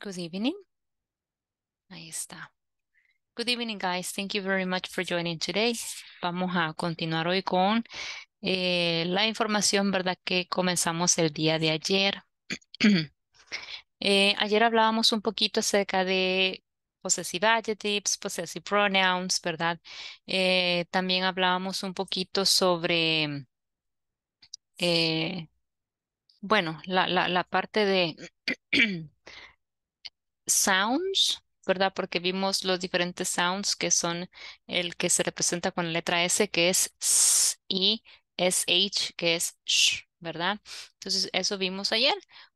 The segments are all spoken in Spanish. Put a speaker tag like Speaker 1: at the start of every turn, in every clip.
Speaker 1: Good evening. Ahí está. Good evening,
Speaker 2: guys. Thank you very much for joining today. Vamos a continuar hoy con eh, la información, ¿verdad? Que comenzamos el día de ayer. Eh, ayer hablábamos un poquito acerca de possessive adjectives, possessive pronouns, ¿verdad? Eh, también hablábamos un poquito sobre, bueno, la, la, la, parte de sounds, ¿verdad? Porque vimos los diferentes sounds que son el que se representa con la letra S, que es S, y SH, que es SH, ¿verdad? Entonces, eso vimos ayer.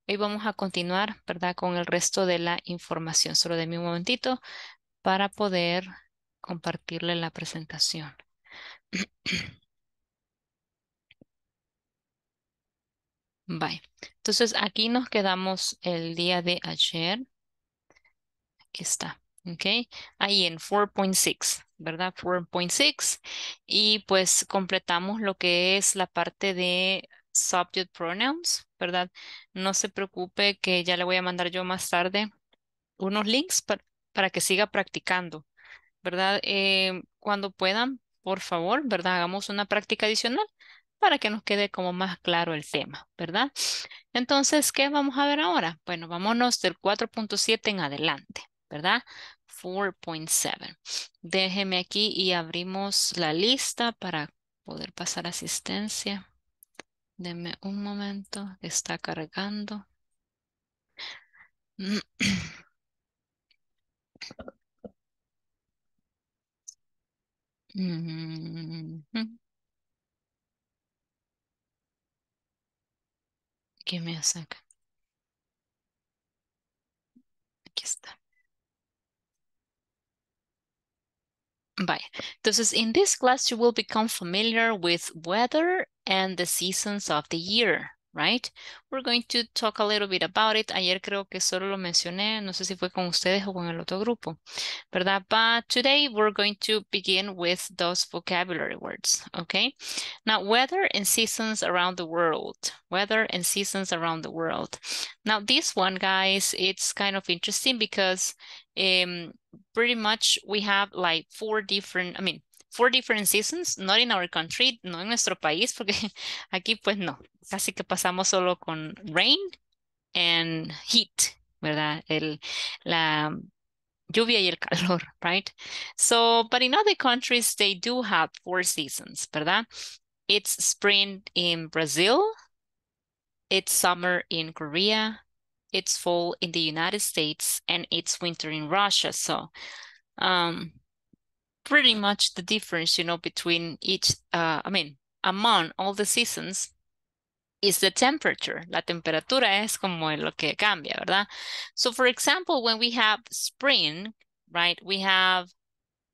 Speaker 2: Hoy vamos a continuar, ¿verdad? Con el resto de la información. Solo de mi un momentito para poder compartirle la presentación. Bye. Entonces, aquí nos quedamos el día de ayer. Aquí está. ¿ok? Ahí en 4.6, ¿verdad? 4.6. Y pues completamos lo que es la parte de subject pronouns, ¿verdad? No se preocupe que ya le voy a mandar yo más tarde unos links para, que siga practicando, ¿verdad? Eh, cuando puedan, por favor, ¿verdad? Hagamos una práctica adicional para que nos quede como más claro el tema, ¿verdad? Entonces, ¿qué vamos a ver ahora? Bueno, vámonos del 4.7 en adelante. ¿verdad? 4.7. Déjeme aquí y abrimos la lista para poder pasar asistencia. Deme un momento, está cargando.
Speaker 1: Mm.
Speaker 2: ¿Qué me saca? Aquí está. Bye. Entonces, in this class, you will become familiar with weather and the seasons of the year, right? We're going to talk a little bit about it. Ayer creo que solo lo mencioné, no sé si fue con ustedes o con el otro grupo, ¿verdad? But today we're going to begin with those vocabulary words, okay? Now, weather and seasons around the world. Weather and seasons around the world. Now, this one, guys, it's kind of interesting because um, pretty much we have like four different, I mean, four different seasons, not in our country, no en nuestro país, porque aquí pues no, casi que pasamos solo con rain and heat, ¿verdad? El, la lluvia y el calor, right? So, but in other countries, they do have four seasons, ¿verdad? It's spring in Brazil, it's summer in Korea, it's fall in the United States and it's winter in Russia. So um, pretty much the difference, you know, between each, uh, I mean, among all the seasons is the temperature. La temperatura es como lo que cambia, ¿verdad? So for example, when we have spring, right, we have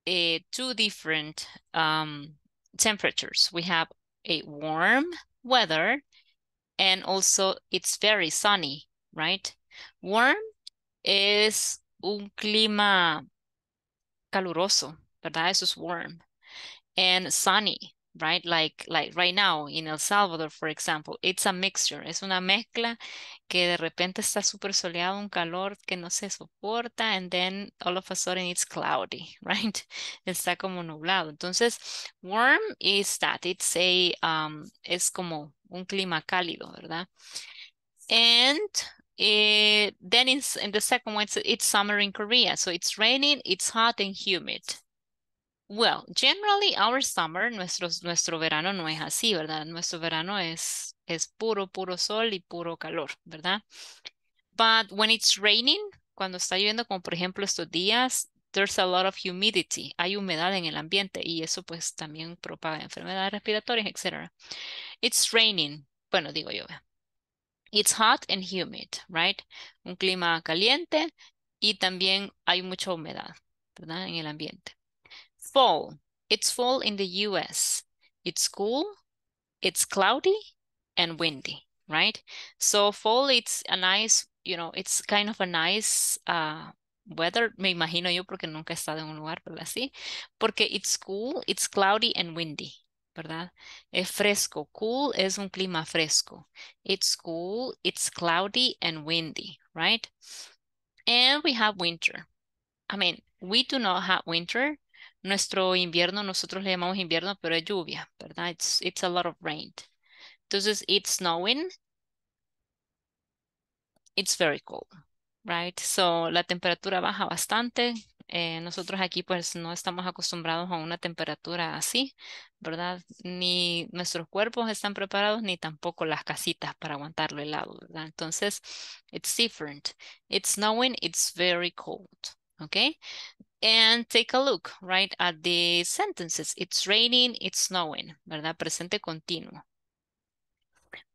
Speaker 2: a eh, two different um, temperatures. We have a warm weather and also it's very sunny right? Warm es un clima caluroso, ¿verdad? Eso es warm. And sunny, right? Like, like right now in El Salvador, for example, it's a mixture. Es una mezcla que de repente está súper soleado, un calor que no se soporta, and then all of a sudden it's cloudy, right? Está como nublado. Entonces, warm is that. It's a, um, es como un clima cálido, ¿verdad? And eh, then in, the second one, it's, summer in Korea. So it's raining, it's hot and humid. Well, generally our summer, nuestro, nuestro verano no es así, ¿verdad? Nuestro verano es, es puro, puro sol y puro calor, ¿verdad? But when it's raining, cuando está lloviendo, como por ejemplo estos días, there's a lot of humidity. Hay humedad en el ambiente y eso pues también propaga enfermedades respiratorias, etc. It's raining. Bueno, digo yo, It's hot and humid, right? Un clima caliente y también hay mucha humedad, ¿verdad? En el ambiente. Fall. It's fall in the US. It's cool, it's cloudy and windy, right? So fall it's a nice, you know, it's kind of a nice uh, weather, me imagino yo porque nunca he estado en un lugar, pero Sí, porque it's cool, it's cloudy and windy, ¿verdad? Es fresco. Cool es un clima fresco. It's cool, it's cloudy and windy, right? And we have winter. I mean, we do not have winter. Nuestro invierno, nosotros le llamamos invierno, pero es lluvia, ¿verdad? It's, it's a lot of rain. Entonces, it's snowing. It's very cold, right? So, la temperatura baja bastante eh, nosotros aquí pues no estamos acostumbrados a una temperatura así, ¿verdad? Ni nuestros cuerpos están preparados, ni tampoco las casitas para aguantarlo helado, ¿verdad? Entonces, it's different. It's snowing, it's very cold, Okay. And take a look, right, at the sentences. It's raining, it's snowing, ¿verdad? Presente continuo.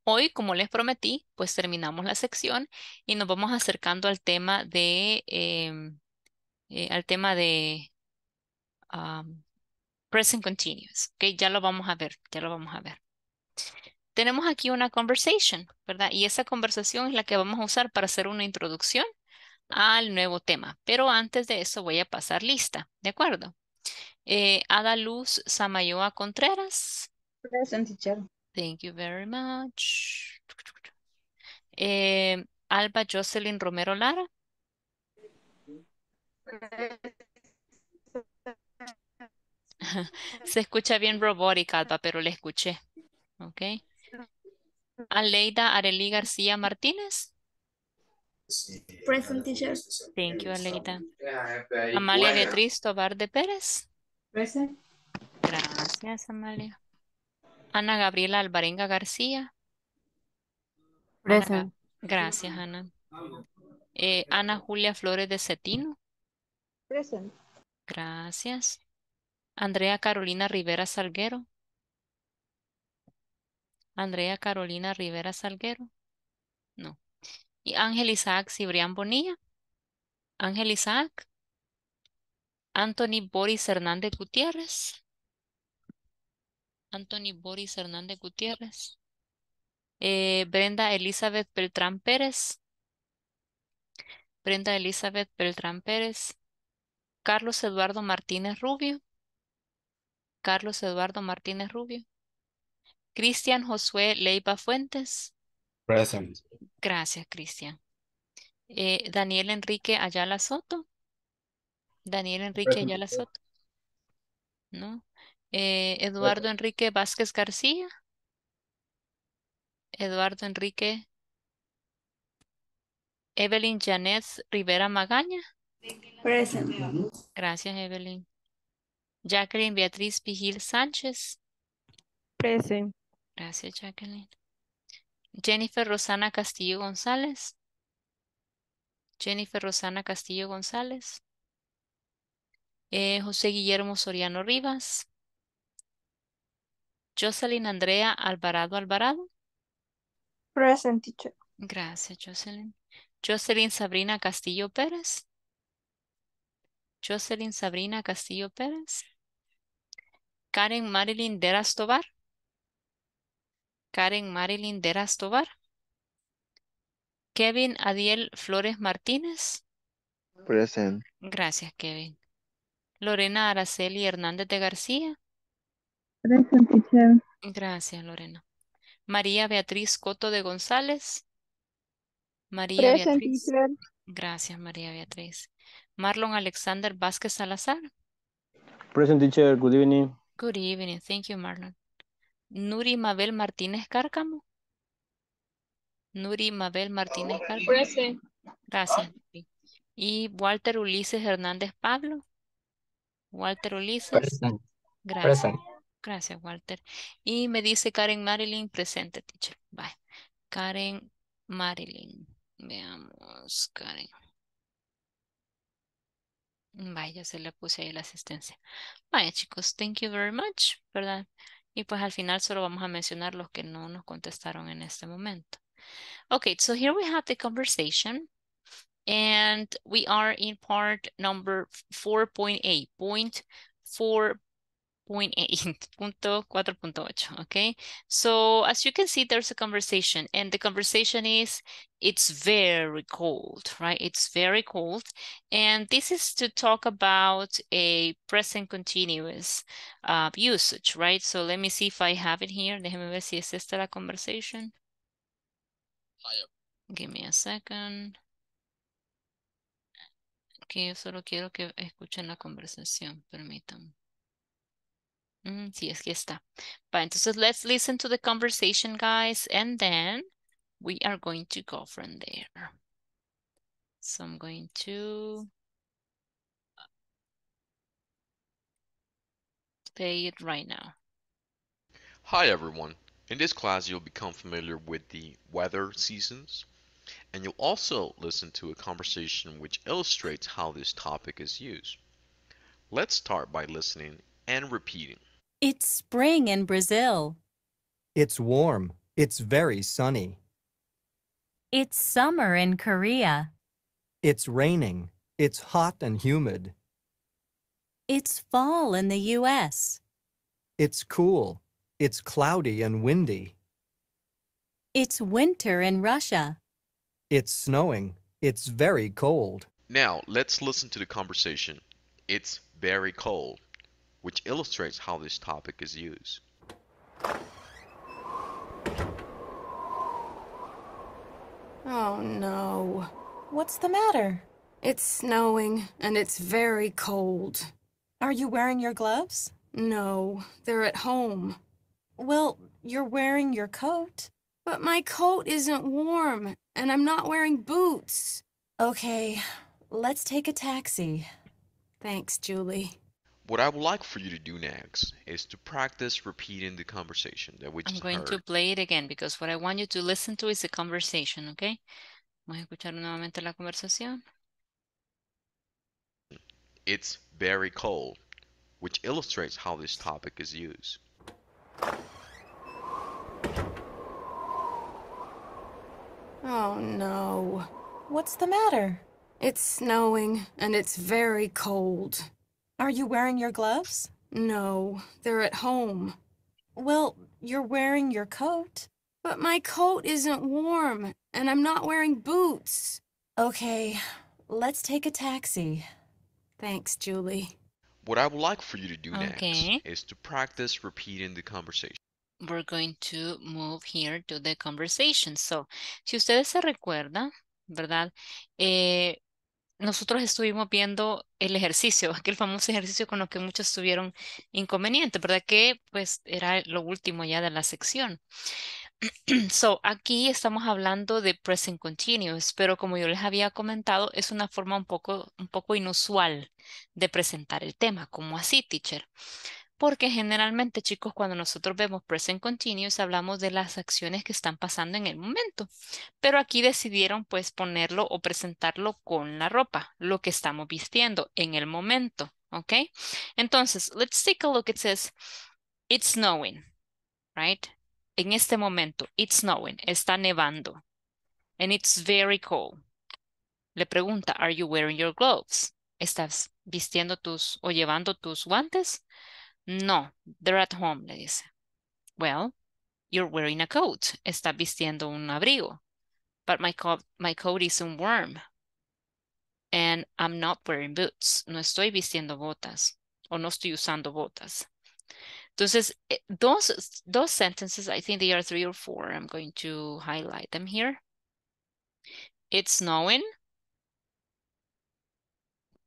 Speaker 2: Hoy, como les prometí, pues terminamos la sección y nos vamos acercando al tema de... Em, eh, al tema de ah, present continuous. Okay, ya lo vamos a ver, ya lo vamos a ver. Tenemos aquí una conversation, ¿verdad? Y esa conversación es la que vamos a usar para hacer una introducción al nuevo tema. Pero antes de eso voy a pasar lista, ¿de acuerdo? Eh, Ada Luz Samayoa Contreras. Present teacher. Thank you very much. Eh, Alba Jocelyn Romero Lara. Se escucha bien robótica, pero le escuché. okay Aleida Arelí García Martínez. Present teacher. Thank you, Aleida. Amalia de Tobar de Pérez. Gracias, Amalia. Ana Gabriela Alvarenga García. gracias, Ana. Eh, Ana Julia Flores de Cetino. Gracias. Andrea Carolina Rivera Salguero. Andrea Carolina Rivera Salguero. No. Y Ángel Isaac Cibrián Bonilla. Ángel Isaac. Anthony Boris Hernández Gutiérrez. Anthony Boris Hernández Gutiérrez. Eh, Brenda Elizabeth Beltrán Pérez. Brenda Elizabeth Beltrán Pérez. Carlos Eduardo Martínez Rubio. Carlos Eduardo Martínez Rubio. Cristian Josué Leiva Fuentes. Present. Gracias, Cristian. Eh, Daniel Enrique Ayala Soto. Daniel Enrique Ayala Soto. No. Eh, Eduardo Enrique Vázquez García. Eduardo Enrique. Evelyn Janet Rivera Magaña. Present. Gracias, Evelyn. Jacqueline Beatriz Vigil Sánchez. Present. Gracias, Jacqueline. Jennifer Rosana Castillo González. Jennifer Rosana Castillo González. Eh, José Guillermo Soriano Rivas. Jocelyn Andrea Alvarado Alvarado. Present, teacher. Gracias, Jocelyn. Jocelyn Sabrina Castillo Pérez. Jocelyn Sabrina Castillo Pérez. Karen Marilyn Deras Karen Marilyn Deras Kevin Adiel Flores Martínez. Present. Gracias, Kevin. Lorena Araceli Hernández de García.
Speaker 1: Present,
Speaker 2: Gracias, Lorena. María Beatriz Coto de González. María Present, Gracias, María Beatriz. Marlon Alexander Vázquez Salazar.
Speaker 1: Present teacher, good evening.
Speaker 2: Good evening, thank you Marlon. Nuri Mabel Martínez Cárcamo. Nuri Mabel Martínez Cárcamo. Present. Gracias. Y Walter Ulises Hernández Pablo. Walter
Speaker 1: Ulises. Gracias.
Speaker 2: Gracias, Walter. Y me dice Karen Marilyn, presente, teacher. Bye. Karen Marilyn. Veamos, Karen. Vaya, se le puse ahí la asistencia. Vaya, chicos, thank you very much, ¿verdad? Y pues al final solo vamos a mencionar los que no nos contestaron en este momento. Okay, so here we have the conversation. And we are in part number 4.8, point 4.8, eh, okay? So as you can see, there's a conversation and the conversation is, it's very cold, right? It's very cold. And this is to talk about a present continuous uh, usage, right? So let me see if I have it here. Déjeme ver si es esta la conversation. Give me a second. Que yo solo quiero que escuchen la conversación, permitan. Mm, sí, aquí está. But entonces, let's listen to the conversation, guys, and then we are going to go from there. So I'm going to play it right now.
Speaker 3: Hi, everyone. In this class, you'll become familiar with the weather seasons, and you'll also listen to a conversation which illustrates how this topic is used. Let's start by listening and repeating. It's spring in Brazil. It's warm. It's very sunny.
Speaker 2: It's summer in Korea.
Speaker 3: It's raining. It's hot and humid. It's fall in the U.S. It's cool. It's cloudy and windy.
Speaker 2: It's winter in Russia.
Speaker 3: It's snowing. It's very cold. Now, let's listen to the conversation. It's very cold which illustrates how this topic is used.
Speaker 1: Oh no. What's the matter? It's snowing, and it's very cold. Are you wearing your gloves? No, they're at home. Well, you're wearing your coat. But my coat isn't warm, and I'm not wearing boots. Okay, let's take a taxi. Thanks, Julie
Speaker 3: what I would like for you to do next is to practice repeating the conversation that we I'm going heard. to
Speaker 2: play it again because what I want you to listen to is the conversation, okay? Vamos a escuchar nuevamente la conversación.
Speaker 3: It's very cold, which illustrates how this topic is used.
Speaker 1: Oh no. What's the matter? It's snowing and it's very cold. Are you wearing your gloves? No, they're at home. Well, you're wearing your coat. But my coat isn't warm, and I'm not wearing boots. Okay, let's take a taxi. Thanks, Julie.
Speaker 3: What I would like for you to do okay. next is to practice repeating the conversation.
Speaker 2: We're going to move here to the conversation. So, si ustedes se recuerdan, ¿verdad? Eh, nosotros estuvimos viendo el ejercicio, aquel famoso ejercicio con lo que muchos tuvieron inconveniente, ¿verdad? Que pues era lo último ya de la sección. So, aquí estamos hablando de present continuous, pero como yo les había comentado, es una forma un poco, un poco inusual de presentar el tema, como así, teacher porque generalmente, chicos, cuando nosotros vemos present continuous, hablamos de las acciones que están pasando en el momento, pero aquí decidieron pues ponerlo o presentarlo con la ropa, lo que estamos vistiendo en el momento, ¿ok? Entonces, let's take a look. It says, it's snowing, right? En este momento, it's snowing, está nevando, and it's very cold. Le pregunta, are you wearing your gloves? ¿Estás vistiendo tus o llevando tus guantes? No, they're at home, le dice. Well, you're wearing a coat. Está vistiendo un abrigo. But my coat, my coat isn't warm. And I'm not wearing boots. No estoy vistiendo botas. O no estoy usando botas. Entonces, those, eh, those sentences, I think they are three or four. I'm going to highlight them here. It's snowing.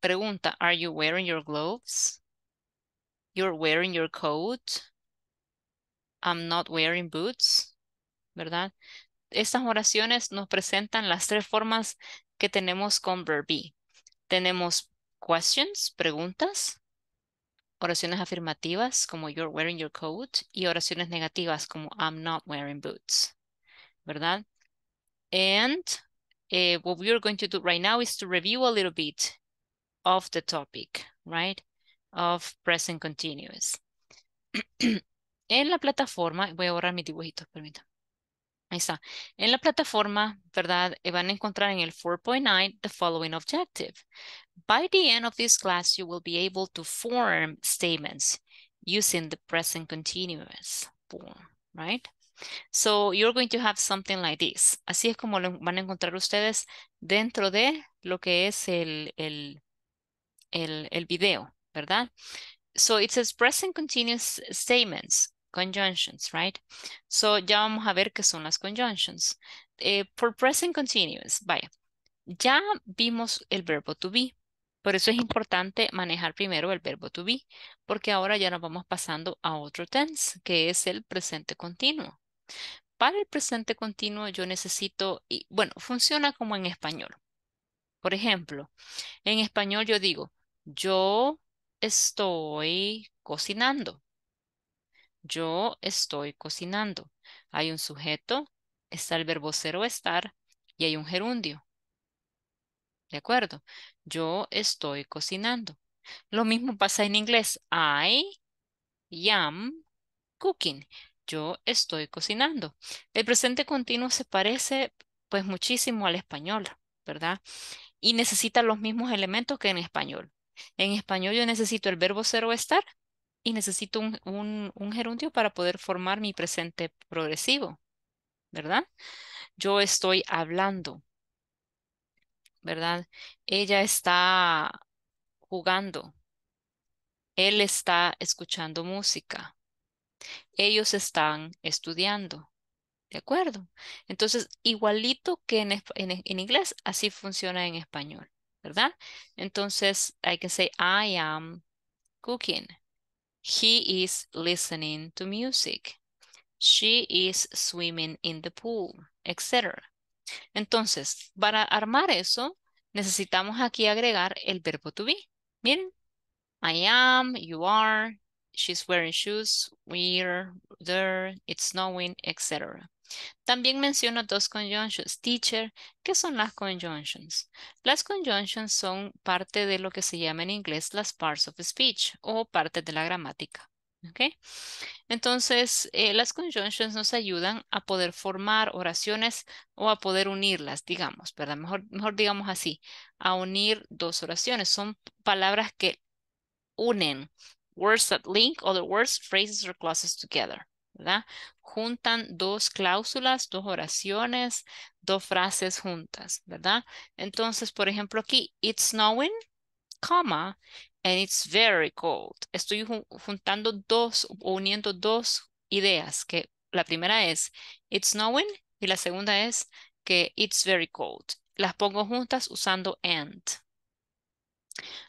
Speaker 2: Pregunta, are you wearing your gloves? You're wearing your coat. I'm not wearing boots, ¿verdad? Estas oraciones nos presentan las tres formas que tenemos con verb be. Tenemos questions, preguntas, oraciones afirmativas como you're wearing your coat y oraciones negativas como I'm not wearing boots, ¿verdad? And eh, what we're going to do right now is to review a little bit of the topic, right? of present continuous. en la plataforma, voy a borrar mis dibujitos, permítanme. Ahí está. En la plataforma, ¿verdad? Eh, van a encontrar en el 4.9 the following objective. By the end of this class, you will be able to form statements using the present continuous form, right? So you're going to have something like this. Así es como lo van a encontrar ustedes dentro de lo que es el, el, el, el video. ¿verdad? So it says present continuous statements, conjunctions, right? So ya vamos a ver qué son las conjunctions. Eh, for present continuous, vaya, ya vimos el verbo to be. Por eso es importante manejar primero el verbo to be, porque ahora ya nos vamos pasando a otro tense, que es el presente continuo. Para el presente continuo yo necesito, y, bueno, funciona como en español. Por ejemplo, en español yo digo, yo estoy cocinando. Yo estoy cocinando. Hay un sujeto, está el verbo ser o estar y hay un gerundio. ¿De acuerdo? Yo estoy cocinando. Lo mismo pasa en inglés. I am cooking. Yo estoy cocinando. El presente continuo se parece pues muchísimo al español, ¿verdad? Y necesita los mismos elementos que en español. En español yo necesito el verbo ser o estar y necesito un, un, un gerundio para poder formar mi presente progresivo, ¿verdad? Yo estoy hablando, ¿verdad? Ella está jugando. Él está escuchando música. Ellos están estudiando. ¿De acuerdo? Entonces, igualito que en, en, en, inglés, así funciona en español. ¿verdad? Entonces hay que say I am cooking. He is listening to music. She is swimming in the pool, etc. Entonces, para armar eso, necesitamos aquí agregar el verbo to be. Miren, I am, you are, she's wearing shoes, we're there, it's snowing, etc. También menciono dos conjunctions. Teacher, ¿qué son las conjunctions? Las conjunctions son parte de lo que se llama en inglés las parts of speech o parte de la gramática. Entonces, eh, las conjunctions nos ayudan a poder formar oraciones o a poder unirlas, digamos, ¿verdad? Mejor, mejor digamos así, a unir dos oraciones. Son palabras que unen, words that link other words, phrases or clauses together. ¿verdad? Juntan dos cláusulas, dos oraciones, dos frases juntas, ¿verdad? Entonces, por ejemplo, aquí, it's snowing, comma, and it's very cold. Estoy juntando dos, uniendo dos ideas, que la primera es, it's snowing, y la segunda es que it's very cold. Las pongo juntas usando and.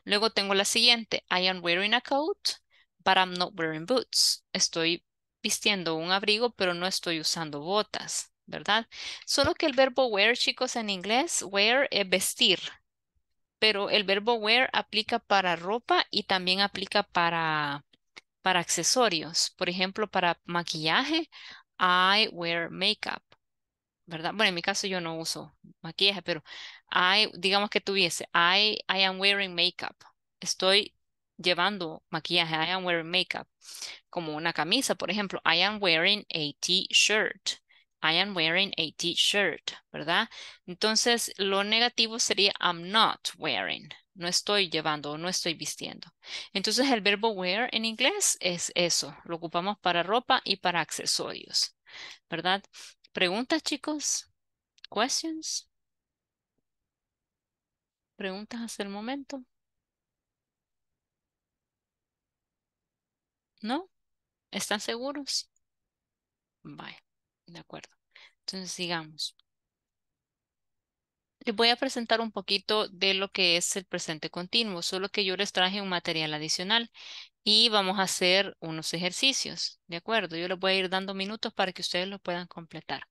Speaker 2: Luego tengo la siguiente, I am wearing a coat, but I'm not wearing boots. Estoy vistiendo un abrigo, pero no estoy usando botas, ¿verdad? Solo que el verbo wear, chicos, en inglés, wear es vestir, pero el verbo wear aplica para ropa y también aplica para, para accesorios. Por ejemplo, para maquillaje, I wear makeup. ¿verdad? Bueno, en mi caso yo no uso maquillaje, pero I, digamos que tuviese, I, I am wearing makeup. Estoy llevando maquillaje, I am wearing makeup, como una camisa, por ejemplo, I am wearing a t-shirt. I am wearing a t-shirt, ¿verdad? Entonces, lo negativo sería I'm not wearing. No estoy llevando o no estoy vistiendo. Entonces, el verbo wear en inglés es eso. Lo ocupamos para ropa y para accesorios, ¿verdad? ¿Preguntas, chicos? ¿Questions? ¿Preguntas hasta el momento? ¿No? ¿Están seguros? Vale, de acuerdo. Entonces, sigamos. Les voy a presentar un poquito de lo que es el presente continuo, solo que yo les traje un material adicional y vamos a hacer unos ejercicios, ¿de acuerdo? Yo les voy a ir dando minutos para que ustedes lo puedan completar.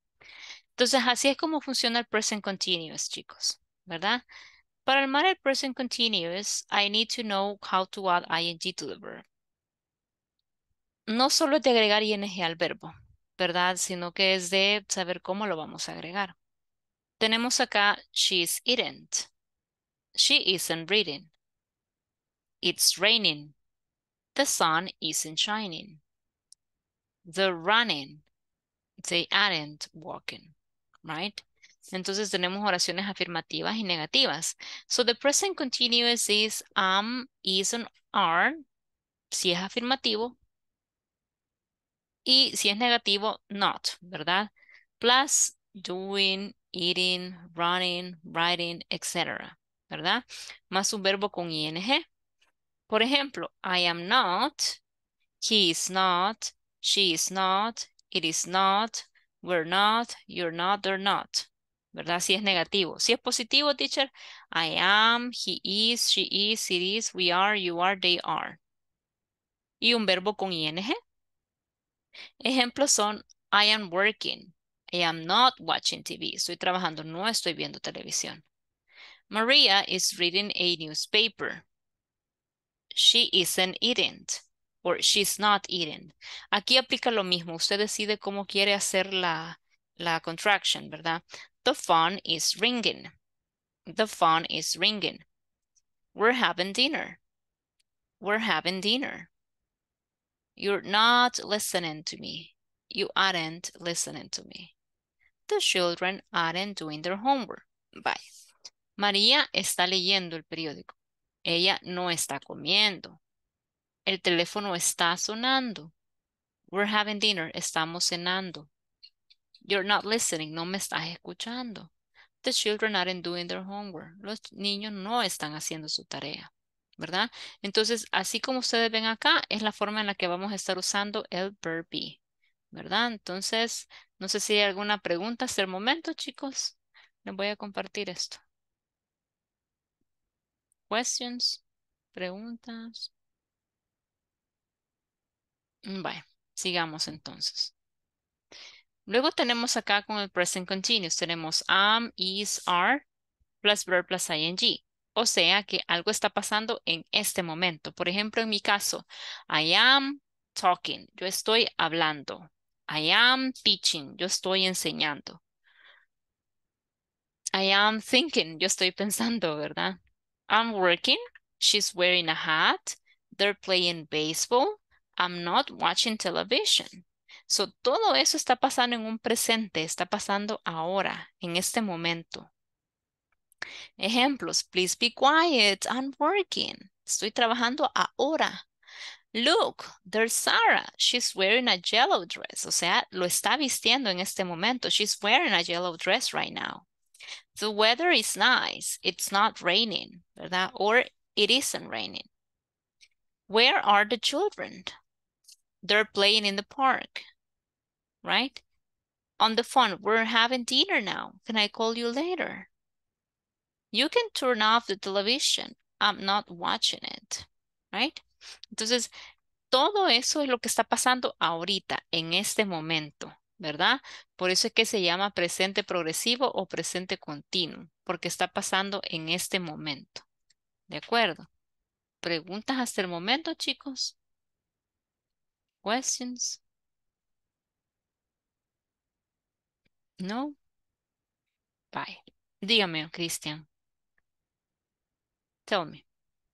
Speaker 2: Entonces, así es como funciona el present continuous, chicos, ¿verdad? Para armar el present continuous, I need to know how to add ing to the verb no solo es de agregar ing al verbo, ¿verdad? Sino que es de saber cómo lo vamos a agregar. Tenemos acá, she's isn't. She isn't reading. It's raining. The sun isn't shining. The running. They aren't walking, right? Entonces tenemos oraciones afirmativas y negativas. So the present continuous is am, um, isn't, is, are. Si es afirmativo, y si es negativo, not, ¿verdad? Plus, doing, eating, running, writing, etc. ¿Verdad? Más un verbo con ing. Por ejemplo, I am not, he is not, she is not, it is not, we're not, you're not, they're not. ¿Verdad? Si es negativo. Si es positivo, teacher, I am, he is, she is, it is, we are, you are, they are. Y un verbo con ing Ejemplos son I am working. I am not watching TV. Estoy trabajando, no estoy viendo televisión. Maria is reading a newspaper. She isn't eating or she's not eating. Aquí aplica lo mismo. Usted decide cómo quiere hacer la, la contraction, ¿verdad? The phone is ringing. The phone is ringing. We're having dinner. We're having dinner. You're not listening to me. You aren't listening to me. The children aren't doing their homework. Bye. María está leyendo el periódico. Ella no está comiendo. El teléfono está sonando. We're having dinner. Estamos cenando. You're not listening. No me estás escuchando. The children aren't doing their homework. Los niños no están haciendo su tarea. ¿verdad? Entonces, así como ustedes ven acá, es la forma en la que vamos a estar usando el verb ¿verdad? Entonces, no sé si hay alguna pregunta hasta el momento, chicos. Les voy a compartir esto. Questions, preguntas. Bueno, mm, sigamos entonces. Luego tenemos acá con el present continuous, tenemos am, is, are, plus verb, plus ing. O sea que algo está pasando en este momento. Por ejemplo, en mi caso, I am talking, yo estoy hablando. I am teaching, yo estoy enseñando. I am thinking, yo estoy pensando, ¿verdad? I'm working, she's wearing a hat, they're playing baseball, I'm not watching television. So, todo eso está pasando en un presente, está pasando ahora, en este momento. Ejemplos, please be quiet, I'm working. Estoy trabajando ahora. Look, there's Sarah. She's wearing a yellow dress. O sea, lo está vistiendo en este momento. She's wearing a yellow dress right now. The weather is nice. It's not raining, ¿verdad? Or it isn't raining. Where are the children? They're playing in the park, right? On the phone, we're having dinner now. Can I call you later? You can turn off the television. I'm not watching it. Right? Entonces, todo eso es lo que está pasando ahorita, en este momento, ¿verdad? Por eso es que se llama presente progresivo o presente continuo, porque está pasando en este momento. ¿De acuerdo? ¿Preguntas hasta el momento, chicos? ¿Questions? ¿No? Bye. Dígame, Cristian. Tell me.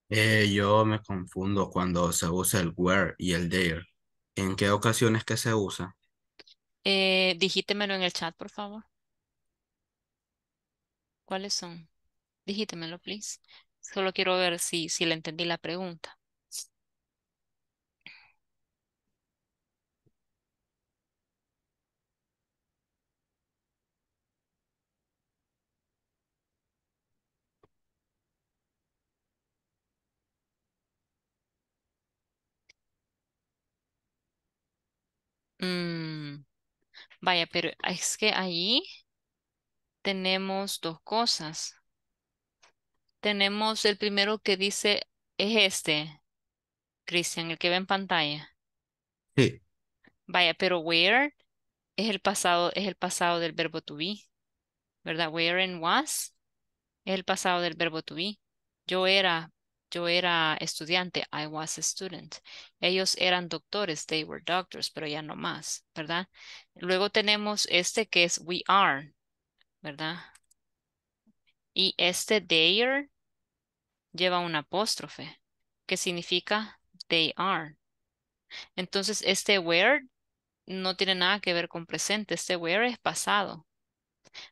Speaker 1: Eh, yo me confundo cuando se usa el where y el there. ¿En qué ocasiones que se usa?
Speaker 2: Eh, en el chat, por favor. ¿Cuáles son? Dígitemelo, please. Solo quiero ver si, si le entendí la pregunta. Mm, vaya, pero es que ahí tenemos dos cosas. Tenemos el primero que dice, es este, Cristian, el que ve en pantalla. Sí. Vaya, pero where es el pasado, es el pasado del verbo to be. ¿Verdad? Where and was es el pasado del verbo to be. Yo era, yo era estudiante, I was a student. Ellos eran doctores, they were doctors, pero ya no más, ¿verdad? Luego tenemos este que es we are, ¿verdad? Y este they're lleva un apóstrofe, que significa they are. Entonces este where no tiene nada que ver con presente, este where es pasado.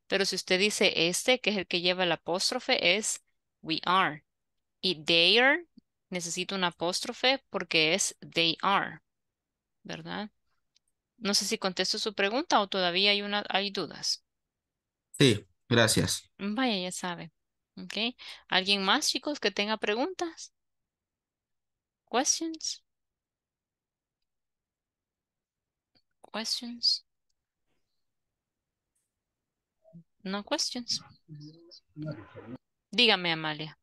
Speaker 2: Pero si usted dice este, que es el que lleva el apóstrofe, es we are. Y are, necesito un apóstrofe porque es they are, ¿verdad? No sé si contesto su pregunta o todavía hay, una, hay dudas.
Speaker 1: Sí, gracias.
Speaker 2: Vaya, ya sabe. Okay. ¿Alguien más, chicos, que tenga preguntas? Questions? Questions? No questions. Dígame, Amalia.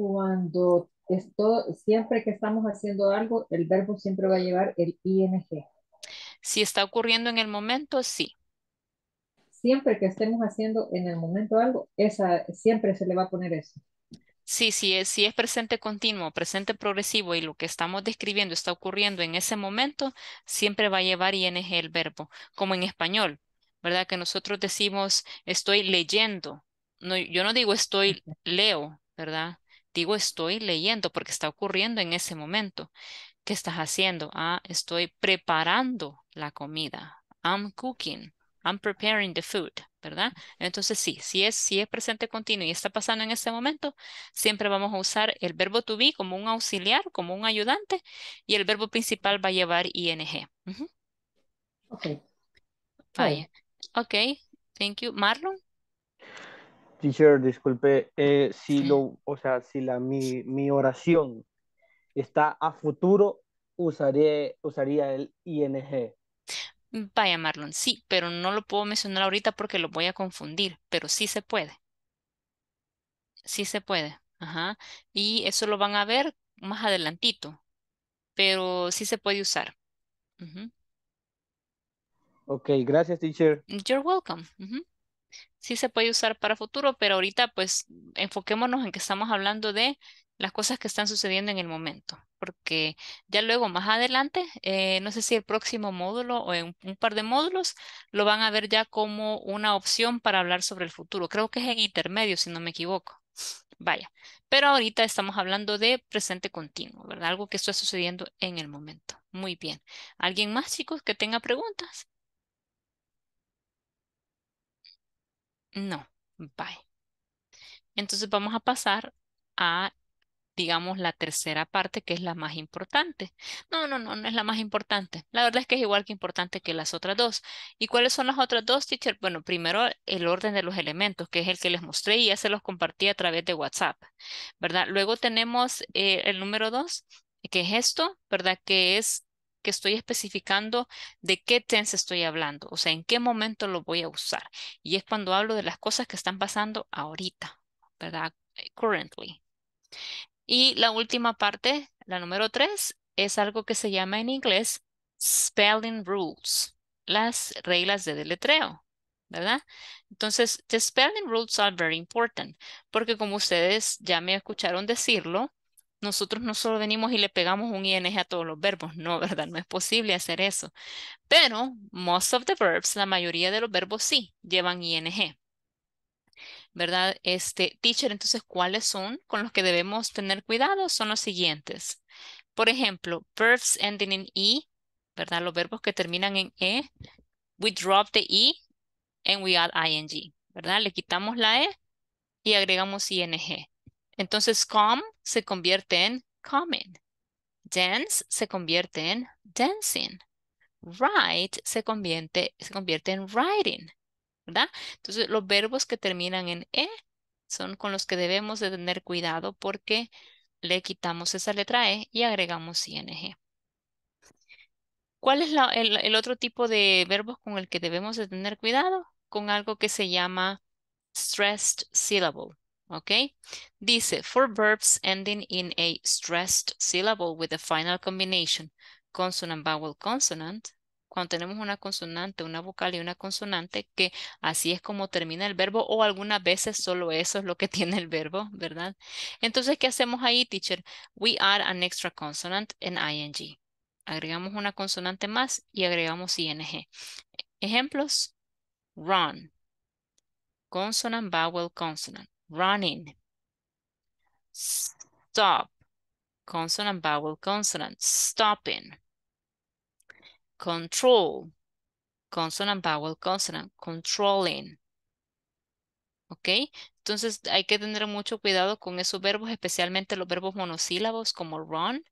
Speaker 1: Cuando esto, siempre que estamos haciendo algo, el verbo siempre va a llevar el ing.
Speaker 2: Si está ocurriendo en el momento, sí.
Speaker 1: Siempre que estemos haciendo en el momento algo, esa, siempre se le va a poner eso.
Speaker 2: Sí, sí es, si es presente continuo, presente progresivo y lo que estamos describiendo está ocurriendo en ese momento, siempre va a llevar ing el verbo, como en español, ¿verdad? Que nosotros decimos estoy leyendo. No, yo no digo estoy leo, ¿verdad? digo estoy leyendo porque está ocurriendo en ese momento. ¿Qué estás haciendo? Ah, estoy preparando la comida. I'm cooking. I'm preparing the food, ¿verdad? Entonces sí, si es, si es presente continuo y está pasando en ese momento, siempre vamos a usar el verbo to be como un auxiliar, como un ayudante, y el verbo principal va a llevar ing. Ok. Ok, thank you. Marlon.
Speaker 1: Teacher, disculpe, eh, si lo, o sea, si la mi, mi oración está a futuro, usaré, usaría el ING.
Speaker 2: Vaya, Marlon, sí, pero no lo puedo mencionar ahorita porque lo voy a confundir, pero sí se puede. Sí se puede. Ajá. Y eso lo van a ver más adelantito, pero sí se puede usar.
Speaker 1: Ok, gracias, teacher.
Speaker 2: You're welcome sí se puede usar para futuro, pero ahorita pues enfoquémonos en que estamos hablando de las cosas que están sucediendo en el momento, porque ya luego más adelante, eh, no sé si el próximo módulo o en un par de módulos, lo van a ver ya como una opción para hablar sobre el futuro. Creo que es en intermedio, si no me equivoco. Vaya, pero ahorita estamos hablando de presente continuo, ¿verdad? Algo que está sucediendo en el momento. Muy bien. ¿Alguien más, chicos, que tenga preguntas? No, bye. Entonces vamos a pasar a, digamos, la tercera parte que es la más importante. No, no, no, no es la más importante. La verdad es que es igual que importante que las otras dos. ¿Y cuáles son las otras dos, teacher? Bueno, primero el orden de los elementos, que es el que les mostré y ya se los compartí a través de WhatsApp, ¿verdad? Luego tenemos eh, el número dos, que es esto, ¿verdad? Que es que estoy especificando de qué tense estoy hablando, o sea, en qué momento lo voy a usar. Y es cuando hablo de las cosas que están pasando ahorita, ¿verdad? Eh, currently. Y la última parte, la número tres, es algo que se llama en inglés spelling rules, las reglas de deletreo, ¿verdad? Entonces, the spelling rules are very important, porque como ustedes ya me escucharon decirlo, nosotros no solo venimos y le pegamos un ing a todos los verbos, no, ¿verdad? No es posible hacer eso. Pero most of the verbs, la mayoría de los verbos sí llevan ing. ¿Verdad? Este, teacher, entonces, ¿cuáles son con los que debemos tener cuidado? Son los siguientes. Por ejemplo, verbs ending in e, ¿verdad? Los verbos que terminan en e, we drop the e and we add ing, ¿verdad? Le quitamos la e y agregamos ing. Entonces, come se convierte en coming. Dance se convierte en dancing. Write se convierte, se convierte en writing. Entonces, los verbos que terminan en E son con los que debemos de tener cuidado porque le quitamos esa letra E y agregamos ING. ¿Cuál es el, el, otro tipo de verbos con el que debemos de tener cuidado? Con algo que se llama stressed syllable. ¿Ok? Dice, for verbs ending in a stressed syllable with a final combination, consonant, vowel, consonant, cuando tenemos una consonante, una vocal y una consonante, que así es como termina el verbo o algunas veces solo eso es lo que tiene el verbo, ¿verdad? Entonces, ¿qué hacemos ahí, teacher? We add an extra consonant in ing. Agregamos una consonante más y agregamos ing. Ejemplos, run, consonant, vowel, consonant running, stop, consonant, vowel, consonant, stopping, control, consonant, vowel, consonant, controlling. ¿Ok? Entonces hay que tener mucho cuidado con esos verbos, especialmente los verbos monosílabos como run,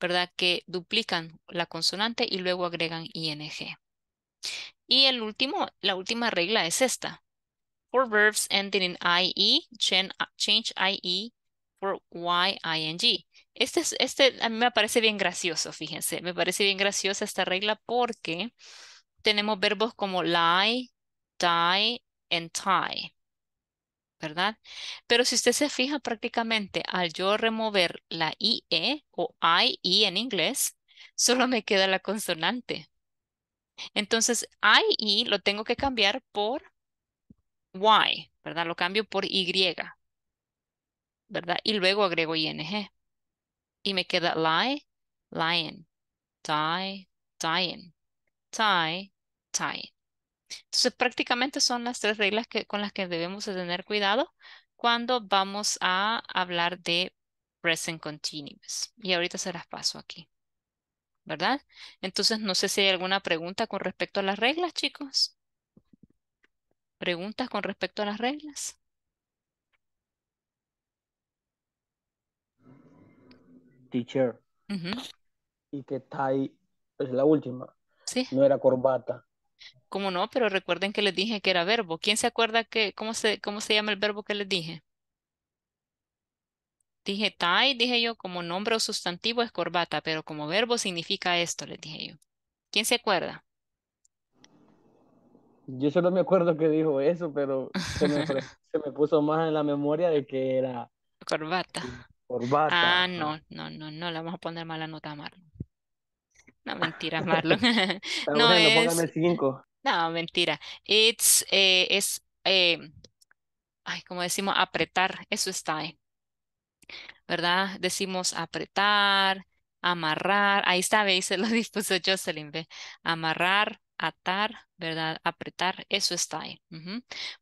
Speaker 2: ¿verdad? Que duplican la consonante y luego agregan ing. Y el último, la última regla es esta. For verbs ending in IE, change IE for YING. Este, es, este a mí me parece bien gracioso, fíjense. Me parece bien graciosa esta regla porque tenemos verbos como lie, die, and tie. ¿Verdad? Pero si usted se fija prácticamente al yo remover la IE o IE en inglés, solo me queda la consonante. Entonces, IE lo tengo que cambiar por y, ¿verdad? Lo cambio por y, ¿verdad? Y luego agrego ing. Y me queda lie, lying, tie, dying, tie, tie. Entonces prácticamente son las tres reglas con las que debemos de tener cuidado cuando vamos a hablar de present continuous. Y ahorita se las paso aquí. ¿Verdad? Entonces no sé si hay alguna pregunta con respecto a las reglas, chicos. ¿Preguntas con respecto a las reglas?
Speaker 1: Teacher. Y que tie es la última. Sí. No era corbata.
Speaker 2: ¿Cómo no? Pero recuerden que les dije que era verbo. ¿Quién se acuerda que, cómo se, cómo se llama el verbo que les dije? Dije tie, dije yo, como nombre o sustantivo es corbata, pero como verbo significa esto, les dije yo. ¿Quién se acuerda?
Speaker 1: Yo solo me acuerdo que dijo eso, pero se me, puso más en la memoria de que era... Corbata. Corbata. Ah, no, no,
Speaker 2: no, no, le vamos a poner mala nota a Marlon. No, mentira, Marlon. no es... póngame cinco. No, mentira. It's, eh, es, eh, ay, como decimos, apretar, eso está, ahí. ¿verdad? Decimos apretar, amarrar, ahí está, ve, se lo dispuso Jocelyn, amarrar, atar, ¿verdad? Apretar, eso es tie.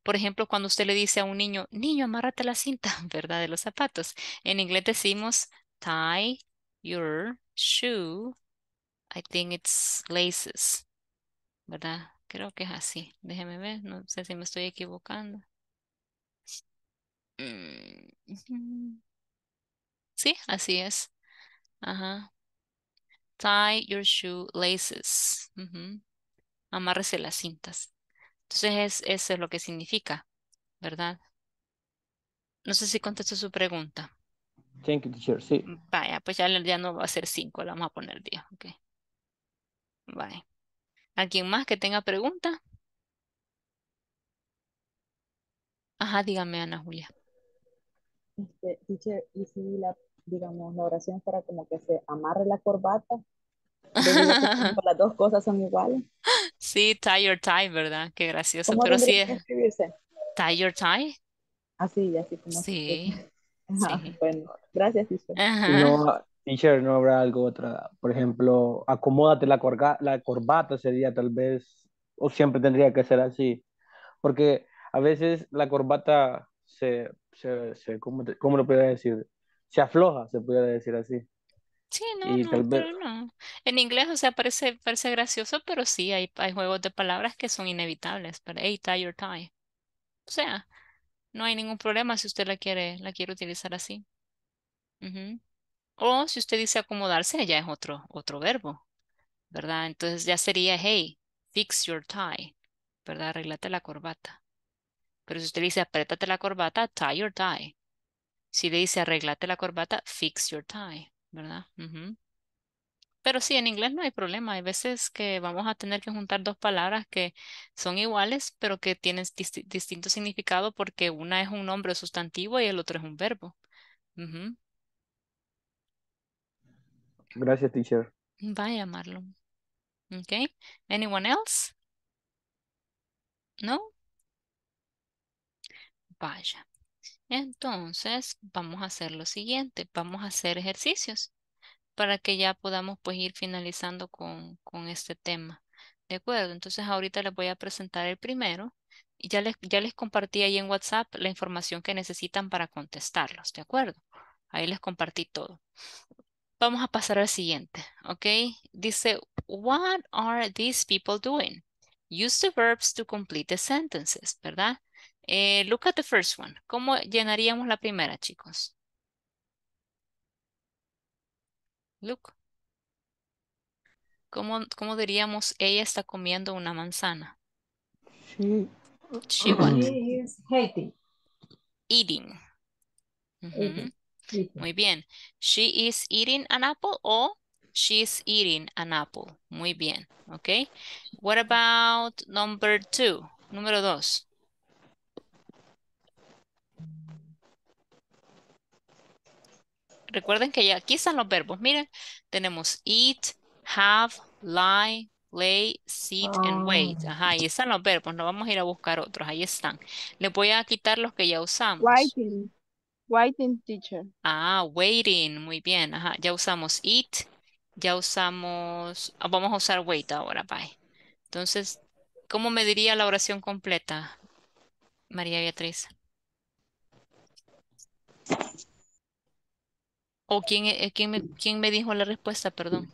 Speaker 2: Por ejemplo, cuando usted le dice a un niño, niño, amárrate la cinta, ¿verdad? De los zapatos. En inglés decimos tie your shoe. I think it's laces, ¿verdad? Creo que es así. Déjeme ver, no sé si me estoy equivocando.
Speaker 1: Mm,
Speaker 2: sí, así es. Ajá. Tie your shoe laces amárrese las cintas. Entonces, es, eso es lo que significa, ¿verdad? No sé si contestó su pregunta.
Speaker 1: Thank you, teacher. Sí. Mm,
Speaker 2: vaya, pues ya, no va a ser cinco, la vamos a poner diez. Ok. ¿Alguien más que tenga pregunta? Ajá, dígame, Ana Julia.
Speaker 3: Este, teacher, y si la, digamos, la oración para como que se amarre la corbata
Speaker 2: las
Speaker 3: dos cosas son iguales.
Speaker 2: Sí, tie your tie, ¿verdad? Qué gracioso. Pero sí Tie your tie. Así, así como. Sí.
Speaker 1: Ah, bueno, gracias, teacher. No, teacher, no habrá algo otra. Por ejemplo, acomódate la, la corbata sería tal vez, o siempre tendría que ser así. Porque a veces la corbata se, se, se ¿cómo, ¿cómo, lo podría decir? Se afloja, se pudiera decir así. Sí, no, no,
Speaker 2: no. En inglés, o sea, parece, parece gracioso, pero sí, hay, hay juegos de palabras que son inevitables. Pero, hey, tie your tie. O sea, no hay ningún problema si usted la quiere, la quiere utilizar así. O si usted dice acomodarse, ya es otro, otro verbo, ¿verdad? Entonces ya sería, hey, fix your tie, ¿verdad? Arreglate la corbata. Pero si usted dice, apriétate la corbata, tie your tie. Si le dice, arreglate la corbata, fix your tie. ¿verdad? Pero sí, en inglés no hay problema. Hay veces que vamos a tener que juntar dos palabras que son iguales, pero que tienen distinto significado porque una es un nombre sustantivo y el otro es un verbo.
Speaker 1: Gracias, teacher.
Speaker 2: Vaya, Marlon. Okay. Anyone else? No. Vaya. Entonces, vamos a hacer lo siguiente, vamos a hacer ejercicios para que ya podamos pues ir finalizando con, este tema. ¿De acuerdo? Entonces ahorita les voy a presentar el primero. Y ya les, ya les compartí ahí en WhatsApp la información que necesitan para contestarlos, ¿de acuerdo? Ahí les compartí todo. Vamos a pasar al siguiente, ¿ok? Dice, what are these people doing? Use the verbs to complete the sentences, ¿verdad? Eh, look at the first one. ¿Cómo llenaríamos la primera, chicos? Look. ¿Cómo, diríamos ella está comiendo una manzana?
Speaker 1: She, is
Speaker 2: Eating. Muy bien. She is eating an apple o she is eating an apple. Muy bien. Ok. What about number two? Número dos. Recuerden que ya aquí están los verbos. Miren, tenemos eat, have, lie, lay, sit, and ah. wait. Ajá, ahí están los verbos. No vamos a ir a buscar otros. Ahí están. Les voy a quitar los que ya usamos. Waiting.
Speaker 1: Waiting, teacher.
Speaker 2: Ah, waiting. Muy bien. Ajá, ya usamos eat. Ya usamos... Ah, vamos a usar wait ahora, bye. Entonces, ¿cómo me diría la oración completa, María Beatriz? ¿O quién, e, eh, quién, me, dijo la respuesta? Perdón.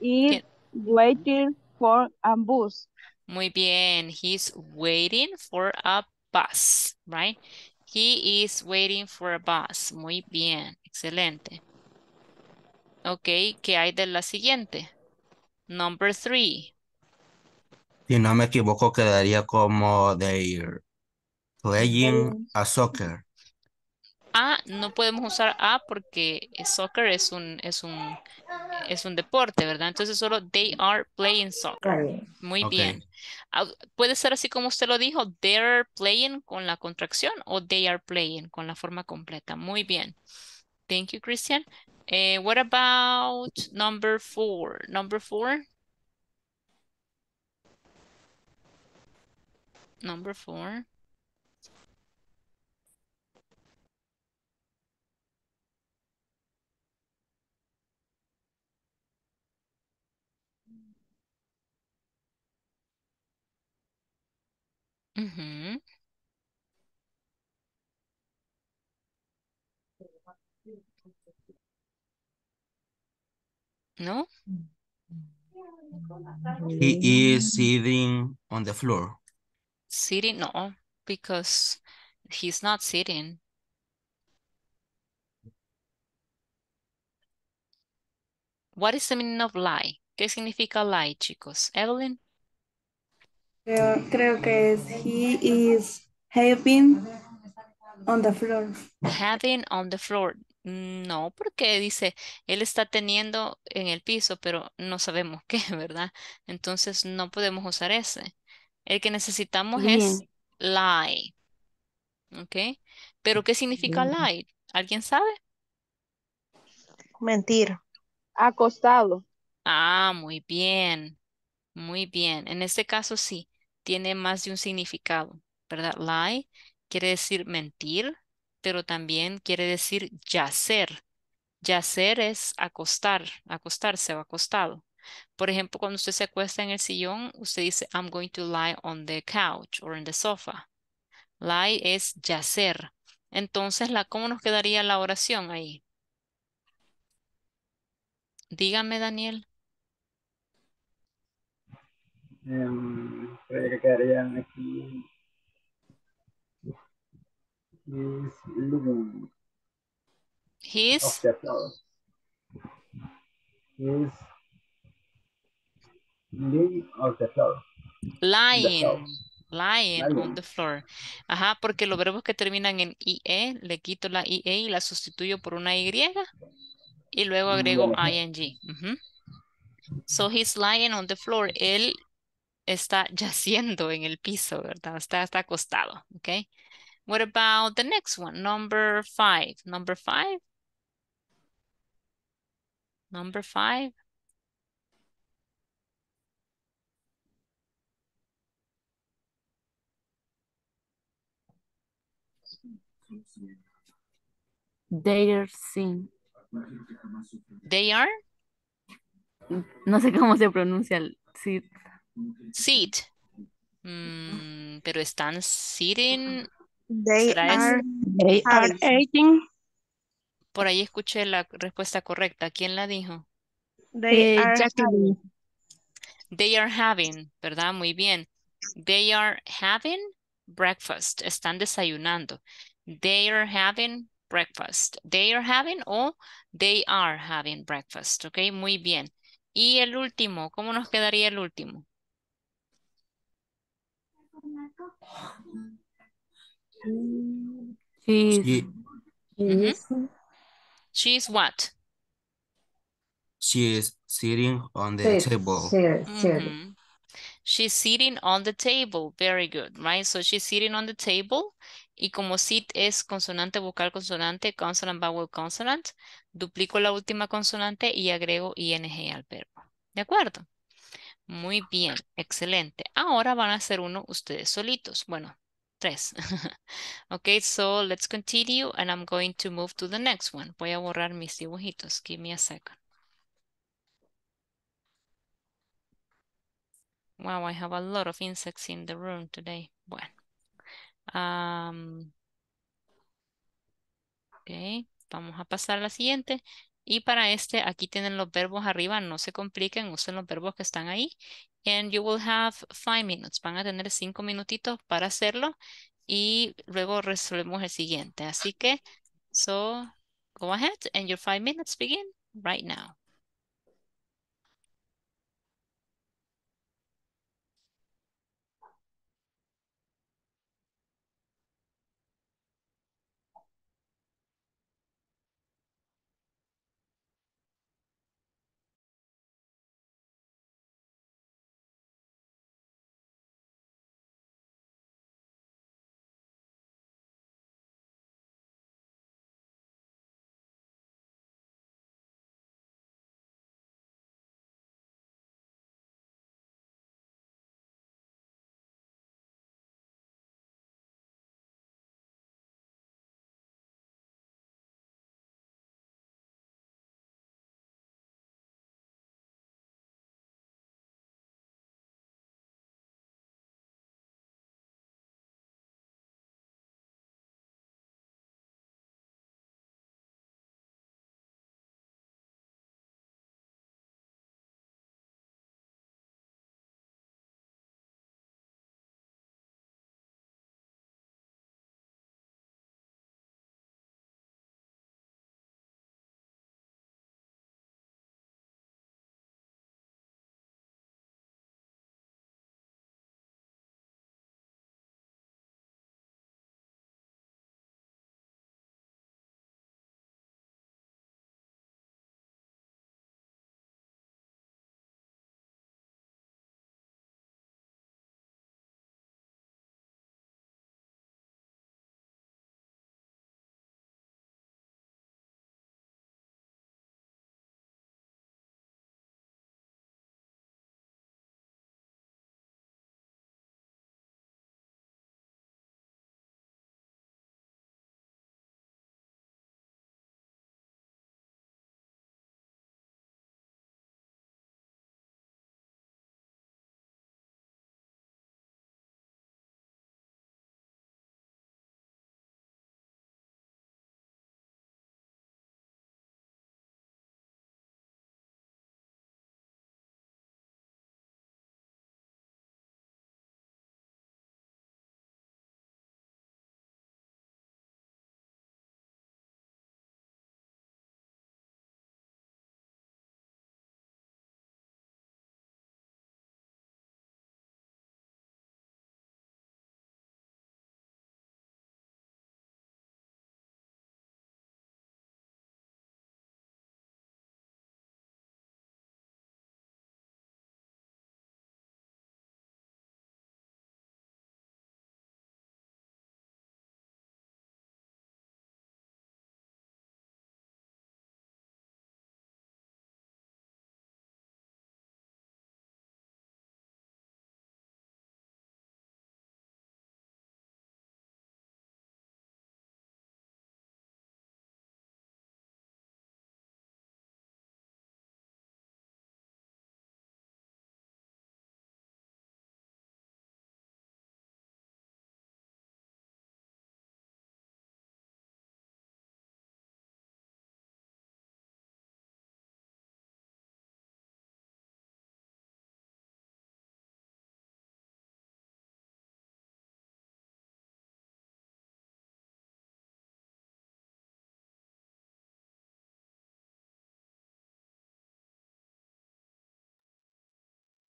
Speaker 1: He's waiting for a bus.
Speaker 2: Muy bien. He's waiting for a bus, right? He is waiting for a bus. Muy bien. Excelente. Ok, ¿qué hay de la siguiente? Number three.
Speaker 1: Si no me equivoco, quedaría como de playing a soccer
Speaker 2: no podemos usar A porque soccer es un, es un, es un deporte, ¿verdad? Entonces solo they are playing soccer. Muy bien. Ah, Puede ser así como usted lo dijo, they're playing con la contracción o they are playing con la forma completa. Muy bien. Thank you, Christian. Eh, what about number four? Number four. Number four.
Speaker 1: Mm-hmm. No? He is sitting on the floor.
Speaker 2: Sitting? No, because he's not sitting. What is the meaning of lie? ¿Qué significa lie, chicos? Evelyn?
Speaker 1: Creo, que es he is having on the floor.
Speaker 2: Having on the floor. No, porque dice, él está teniendo en el piso, pero no sabemos qué, ¿verdad? Entonces no podemos usar ese. El que necesitamos es lie. ¿Ok? ¿Pero qué significa lie? ¿Alguien sabe? Mentir. Acostado. Ah, muy bien. Muy bien. En este caso sí tiene más de un significado, ¿verdad? Lie quiere decir mentir, pero también quiere decir yacer. Yacer es acostar, acostarse o acostado. Por ejemplo, cuando usted se acuesta en el sillón, usted dice, I'm going to lie on the couch or in the sofa. Lie es yacer. Entonces, ¿cómo nos quedaría la oración ahí? Dígame, Daniel.
Speaker 3: Em,
Speaker 1: que aquí.
Speaker 3: Este he's living.
Speaker 1: He's. the He's living of the floor.
Speaker 2: Lying. on the floor. Ajá, porque los verbos que terminan en IE, le quito la IE y la sustituyo por una Y y luego agrego ING. So he's lying on the floor. Él está yaciendo en el piso, ¿verdad? Está, está acostado, ¿ok? What about the next one? Number five. Number five. Number five. They are seen. They are? No sé cómo se pronuncia. el Sí, Sit. Mm, pero están sitting.
Speaker 1: They are, eating.
Speaker 2: Por ahí escuché la respuesta correcta. ¿Quién la dijo?
Speaker 1: They, eh, are having.
Speaker 2: They are having, ¿verdad? Muy bien. They are having breakfast. Están desayunando. They are having breakfast. They are having o they are having breakfast. Ok, muy bien. Y el último, ¿cómo nos quedaría el último? She's, She, is what?
Speaker 1: She is sitting on the table.
Speaker 2: She's sitting on the table. Very good, right? So she's sitting on the table. Y como sit es consonante, vocal, consonante, consonant, vowel, consonant, duplico la última consonante y agrego ing al verbo. ¿De acuerdo? Muy bien, excelente. Ahora van a hacer uno ustedes solitos. Bueno, tres. okay, so let's continue and I'm going to move to the next one. Voy a borrar mis dibujitos. Give me a second. Wow, I have a lot of insects in the room today. Bueno. Um, ok, vamos a pasar a la siguiente. Y para este, aquí tienen los verbos arriba, no se compliquen, usen los verbos que están ahí. And you will have five minutes. Van a tener cinco minutitos para hacerlo y luego resolvemos el siguiente. Así que, so, go ahead and your five minutes begin right now.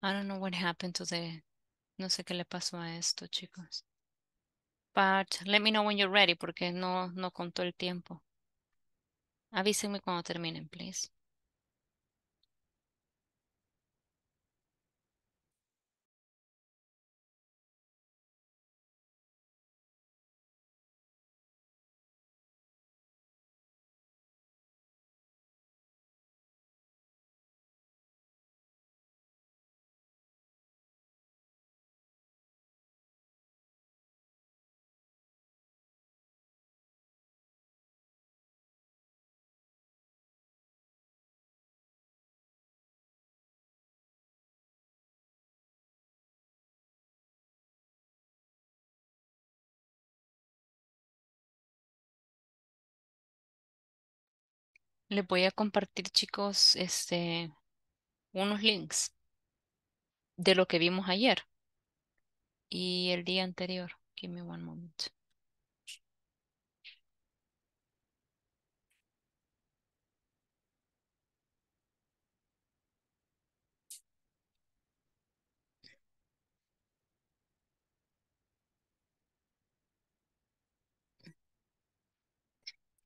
Speaker 1: I don't know what happened to the... No sé qué le pasó a
Speaker 2: esto, chicos. But let me know when you're ready porque no, no contó el tiempo. Avísenme cuando terminen, please.
Speaker 1: Les voy a compartir, chicos, este,
Speaker 2: unos links de lo que vimos ayer y el día anterior. Give me one moment.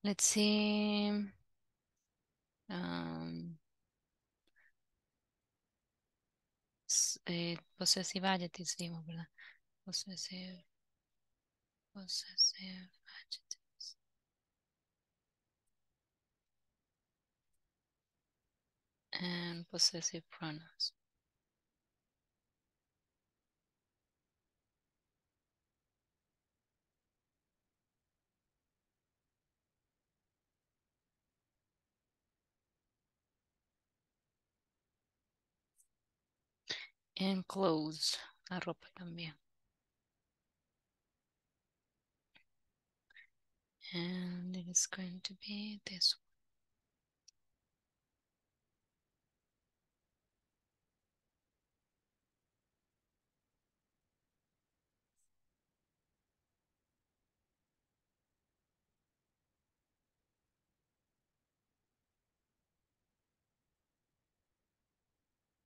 Speaker 2: Let's see. Um. Eh, possessive adjectives, digamos, ¿verdad?
Speaker 1: Possessive, possessive adjectives.
Speaker 2: And possessive pronouns. and clothes, la ropa también.
Speaker 1: And it is going to be this one.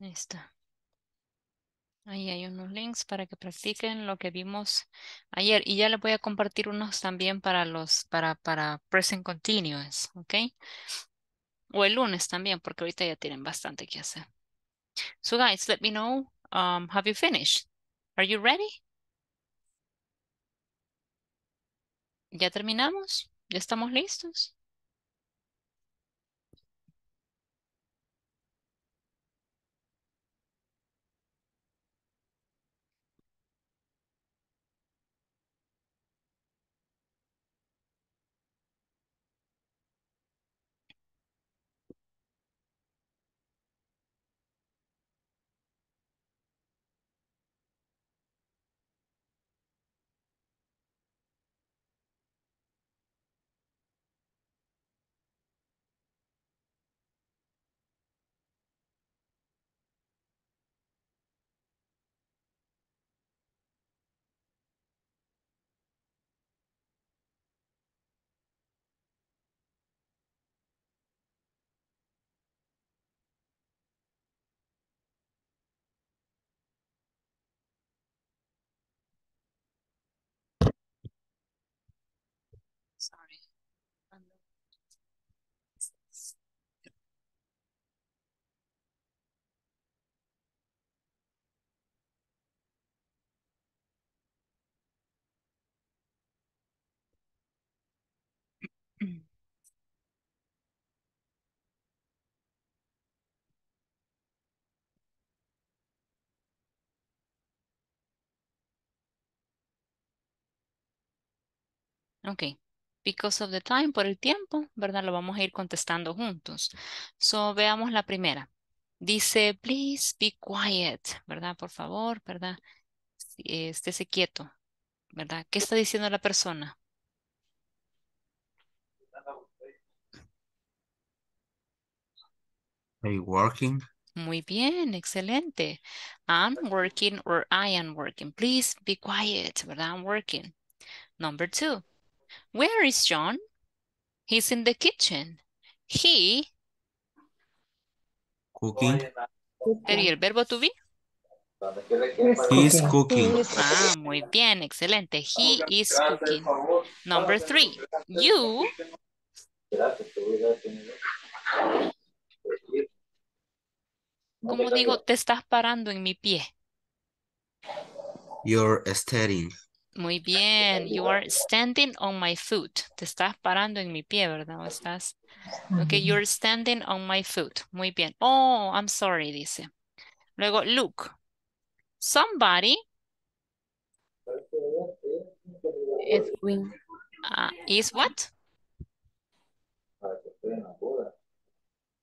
Speaker 2: Ahí está. Ahí hay unos links para que practiquen lo que vimos ayer. Y ya les voy a compartir unos también para los, para, para present continuous, ¿ok? O el lunes también, porque ahorita ya tienen bastante que hacer. So guys, let me know, um, have you finished? Are you ready? ¿Ya terminamos? ¿Ya estamos listos? Sorry. Okay. because of the time, por el tiempo, ¿verdad? Lo vamos a ir contestando juntos. So, veamos la primera. Dice, please be quiet, ¿verdad? Por favor, ¿verdad? Eh, estése quieto, ¿verdad? ¿Qué está diciendo la persona?
Speaker 1: you working.
Speaker 2: Muy bien, excelente. I'm working or I am working. Please be quiet, ¿verdad? I'm working. Number two. Where is John? He's in the kitchen. He. Cooking. el verbo to be?
Speaker 1: cooking. Ah,
Speaker 2: muy bien, excelente. He is cooking.
Speaker 1: Number three.
Speaker 2: You. Como digo, te estás parando en mi pie.
Speaker 1: You're staring.
Speaker 2: Muy ah, bien. You are standing on my foot. Te estás parando en mi pie, ¿verdad? O estás... Ok, you're standing on my foot. Muy bien. Oh, I'm sorry, dice. Luego, look. Somebody is ah, is what?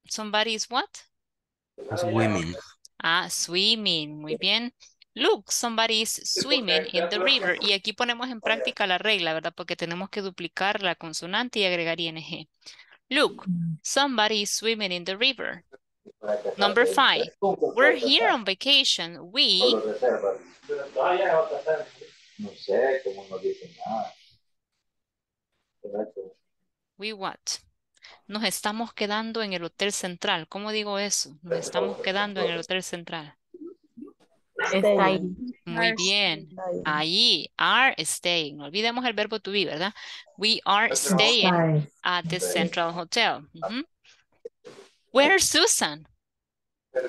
Speaker 2: Somebody is what? Swimming. Ah, swimming. Muy bien. Look, somebody is swimming in the river. Y aquí ponemos en práctica la regla, ¿verdad? Porque tenemos que duplicar la consonante y agregar ing. Look, mm. somebody is swimming in the river. Number five, we're here on vacation. We...
Speaker 3: No sé cómo no nada.
Speaker 2: We what? Nos estamos quedando en el Hotel Central. ¿Cómo digo eso? Nos estamos quedando en el Hotel Central.
Speaker 1: Está Muy
Speaker 2: bien. Ahí. Are staying. No olvidemos el verbo to be, ¿verdad? We are staying at the Central Hotel. Where's Susan?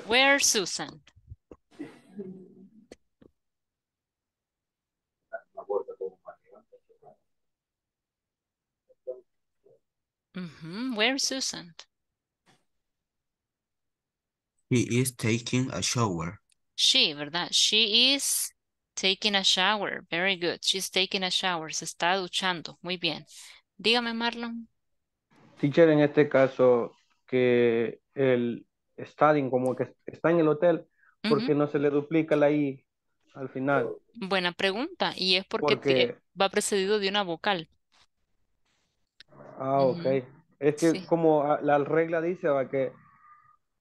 Speaker 2: Where's Susan? Where's Susan?
Speaker 1: He is taking a shower.
Speaker 2: She, ¿verdad? She is taking a shower. Very good. She's taking a shower. Se está duchando. Muy bien. Dígame, Marlon.
Speaker 1: Teacher, en este caso, que el studying, como que está en el hotel, ¿por qué no se le duplica la I al final?
Speaker 2: Buena pregunta. Y es porque, va precedido de una vocal.
Speaker 1: Ah, ok. Es que como la regla dice, va que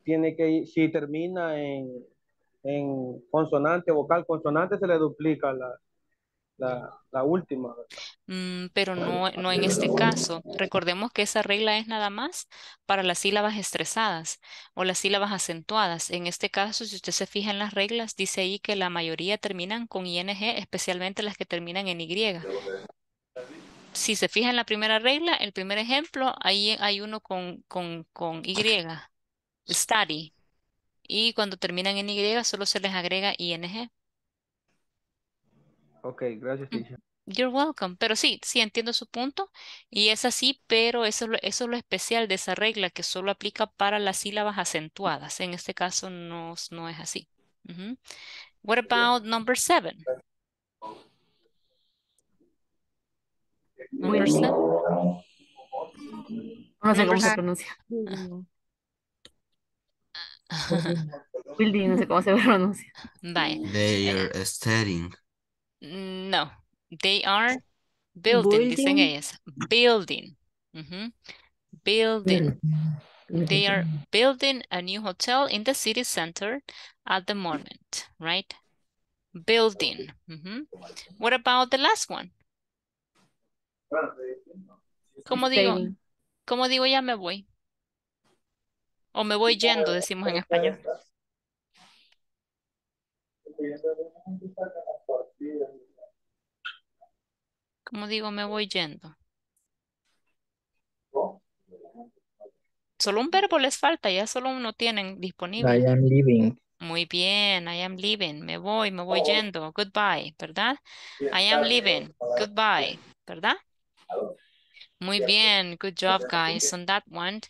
Speaker 1: tiene que, ir. si termina en, en consonante, vocal, consonante se le duplica la, la, última.
Speaker 2: Mm, pero no, no en este caso. Recordemos que esa regla es nada más para las sílabas estresadas o las sílabas acentuadas. En este caso, si usted se fija en las reglas, dice ahí que la mayoría terminan con ing, especialmente las que terminan en y. Si se fija en la primera regla, el primer ejemplo, ahí hay uno con, con, con y. Study. Y cuando terminan en Y solo se les agrega ing.
Speaker 1: Ok, gracias, mm, teacher.
Speaker 2: You're welcome. Pero sí, sí entiendo su punto y es así, pero eso, es lo especial de esa regla que solo aplica para las sílabas acentuadas. En este caso no, es así. What about number seven? Number seven. No sé cómo se pronuncia. building, no sé cómo se pronuncia. Bye.
Speaker 1: They are studying.
Speaker 2: Mm, no, they are building, building. dicen ellas. Building. Uh -huh. Building. They are building a new hotel in the city center at the moment, right? Building. What about the last one?
Speaker 1: ¿Cómo digo?
Speaker 2: ¿Cómo digo ya me voy? O me voy yendo, decimos en español. ¿Cómo digo me voy yendo? Solo un verbo les falta, ya solo uno tienen disponible. I am Muy bien, I am leaving. Me voy, me voy oh. yendo. Goodbye, ¿verdad?
Speaker 3: I am leaving.
Speaker 2: Goodbye, ¿verdad? Muy bien, good job guys on that one.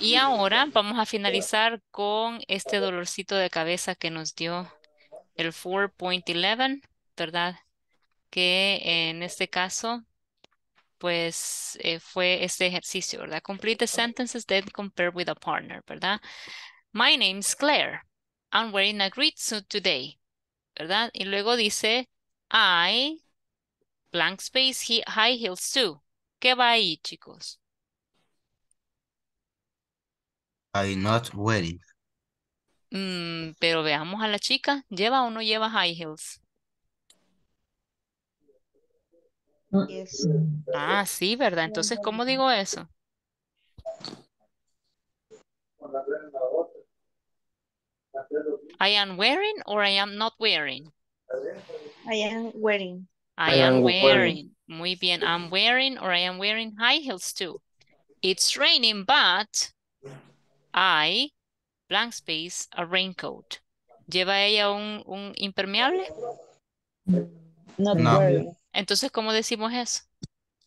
Speaker 2: Y ahora vamos a finalizar con este dolorcito de cabeza que nos dio el 4.11, ¿verdad? Que en este caso, pues eh, fue este ejercicio, ¿verdad? Complete the sentences then compare with a partner, ¿verdad? My name's Claire. I'm wearing a great suit today, ¿verdad? Y luego dice, I, blank space, high heels too. ¿Qué va ahí, chicos?
Speaker 1: I'm not wearing.
Speaker 2: Mm, pero veamos a la chica. ¿Lleva o no lleva high heels?
Speaker 1: Ah, sí, ¿verdad? Entonces, ¿cómo
Speaker 2: digo eso? I am wearing or I am not wearing? I am wearing. I, am, wearing. Muy bien. I'm wearing or I am wearing high heels too. It's raining, but I, blank space, a raincoat. ¿Lleva ella un, un impermeable?
Speaker 1: Not no. wearing.
Speaker 2: Entonces, ¿cómo decimos eso?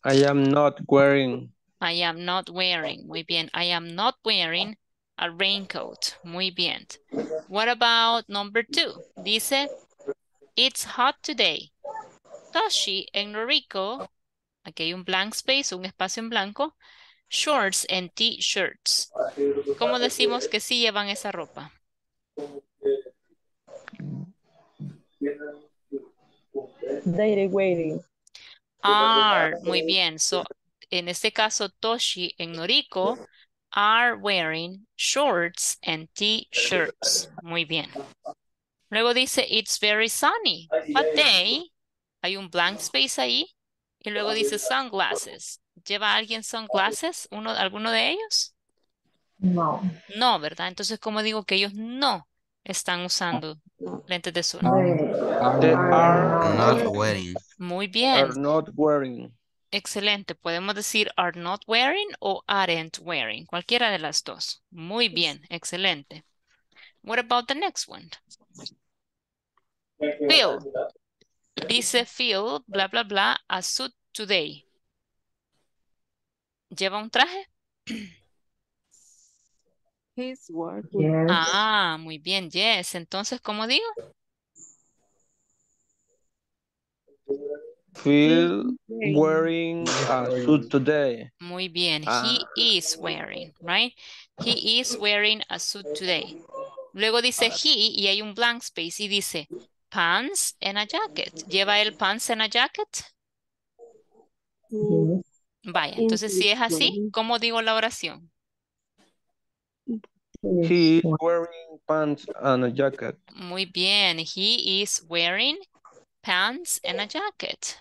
Speaker 1: I am not wearing.
Speaker 2: I am not wearing. Muy bien. I am not wearing a raincoat. Muy bien. What about number two? Dice, it's hot today. Toshi en Noriko, aquí hay un blank space, un espacio en blanco, shorts and t-shirts.
Speaker 1: ¿Cómo decimos que
Speaker 2: sí llevan esa ropa?
Speaker 1: wearing. Are, muy bien.
Speaker 2: So, en este caso, Toshi en Noriko are wearing shorts and t-shirts. Muy bien. Luego dice, it's very sunny, but they hay un blank space ahí y luego ah, dice sunglasses. ¿Lleva alguien sunglasses? Uno, ¿Alguno de ellos? No. No, ¿verdad? Entonces, ¿cómo digo que ellos no están usando lentes de sol? They are not wearing. Muy bien. Are
Speaker 1: not wearing.
Speaker 2: Excelente. Podemos decir are not wearing o aren't wearing. Cualquiera de las dos. Muy bien. Excelente. What about the next one? Bill, Dice Phil, bla, bla, bla, a suit today. ¿Lleva un traje? He's working. Ah, muy bien, yes. Entonces, ¿cómo digo?
Speaker 1: Phil wearing a suit today.
Speaker 2: Muy bien. Ah. He is wearing, right? He is wearing a suit today. Luego dice he y hay un blank space y dice pants and a jacket. ¿Lleva él pants and a jacket? Vaya, entonces si es así, ¿cómo digo la oración?
Speaker 1: He is wearing pants and a jacket.
Speaker 2: Muy bien, he is wearing pants and a jacket.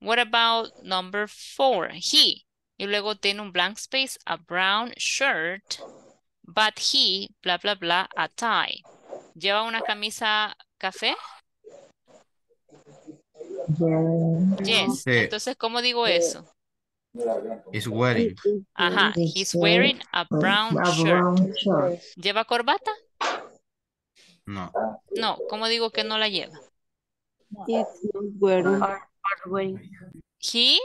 Speaker 2: What about number four? He. Y luego tiene un blank space, a brown shirt, but he, bla, bla, bla, a tie. ¿Lleva una camisa café?
Speaker 1: Yes. Entonces,
Speaker 2: ¿cómo digo eso?
Speaker 1: Is wearing.
Speaker 2: Ajá. He's wearing a brown, shirt. ¿Lleva corbata? No. No, ¿cómo digo que no la lleva? He's wearing. Ah. He?